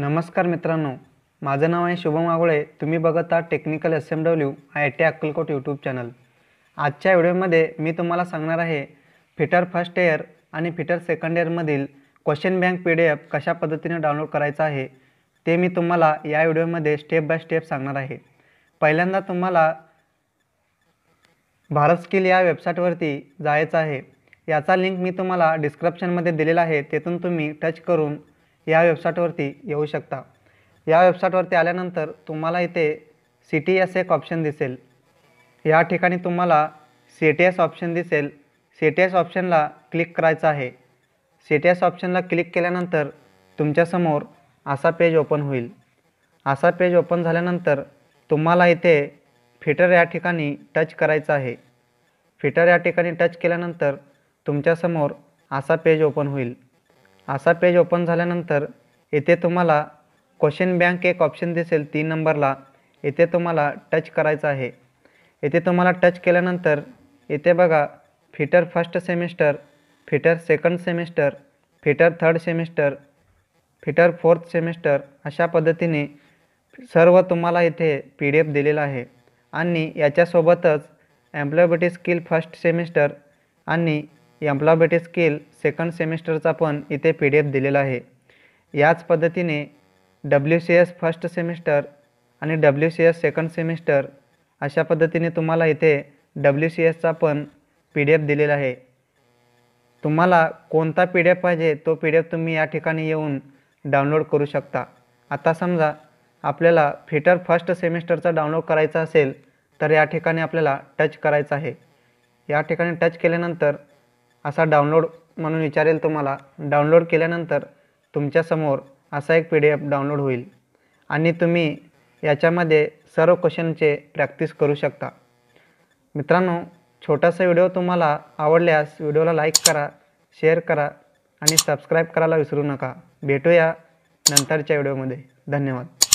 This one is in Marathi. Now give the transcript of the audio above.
नमस्कार मित्रांनो माझं नाव आहे शुभम मागोळे तुम्ही बघत आहात technical S M W I T Akkalkot YouTube channel आजच्या व्हिडिओमध्ये मी तुम्हाला सांगणार आहे फिटर फर्स्ट इयर आणि फिटर सेकंड इयरमधील question bank P D F कशा पद्धतीने डाउनलोड करायचं आहे ते मी तुम्हाला या व्हिडिओमध्ये स्टेप बाय स्टेप सांगणार आहे पहिल्यांदा तुम्हाला भारत स्किल या वेबसाईटवरती जायचं आहे याचा लिंक मी तुम्हाला डिस्क्रिप्शनमध्ये दिलेला आहे तेथून तुम्ही टच करून या वेबसाईटवरती येऊ शकता या वेबसाईटवरती आल्यानंतर तुम्हाला इथे सी टी एस एक ऑप्शन दिसेल या ठिकाणी तुम्हाला सी टी एस ऑप्शन दिसेल सी टी एस ऑप्शनला क्लिक करायचं आहे सी टी एस ऑप्शनला क्लिक केल्यानंतर तुमच्यासमोर असा पेज ओपन होईल असा पेज ओपन झाल्यानंतर तुम्हाला इथे फिटर या ठिकाणी टच करायचं आहे फिटर या ठिकाणी टच केल्यानंतर तुमच्यासमोर असा पेज ओपन होईल असा पेज ओपन झाल्यानंतर येथे तुम्हाला क्वेश्चन बँक एक ऑप्शन दिसेल तीन नंबरला येथे तुम्हाला टच करायचं आहे येथे तुम्हाला टच केल्यानंतर येथे बघा fitter first semester fitter second semester fitter third semester fitter fourth semester अशा पद्धतीने सर्व तुम्हाला इथे पी डी एफ दिलेला आहे आणि याच्यासोबतच एम्प्लॉयबिटी स्किल फर्स्ट सेमिस्टर आणि एम्प्लॉबेटी स्किल सेकंड सेमिस्टरचा पण इथे पी डी एफ दिलेला आहे याच पद्धतीने W C S first semester आणि W C S second semester अशा पद्धतीने तुम्हाला इथे डब्ल्यू सी एसचा पण पी डी एफ दिलेला आहे तुम्हाला कोणता पी डी एफ पाहिजे तो पी डी एफ तुम्ही या ठिकाणी येऊन डाउनलोड करू शकता आता समजा आपल्याला फिटर फर्स्ट सेमिस्टरचा डाउनलोड करायचा असेल तर या ठिकाणी आपल्याला टच करायचा आहे या ठिकाणी टच केल्यानंतर असा डाउनलोड म्हणून विचारेल तुम्हाला डाउनलोड केल्यानंतर तुमच्यासमोर असा एक पी डी एफ डाउनलोड होईल आणि तुम्ही याच्यामध्ये सर्व क्वेश्चनचे प्रॅक्टिस करू शकता मित्रांनो छोटासा व्हिडिओ तुम्हाला आवडल्यास व्हिडिओला लाईक करा शेअर करा आणि सबस्क्राईब करायला विसरू नका भेटूया नंतरच्या व्हिडिओमध्ये धन्यवाद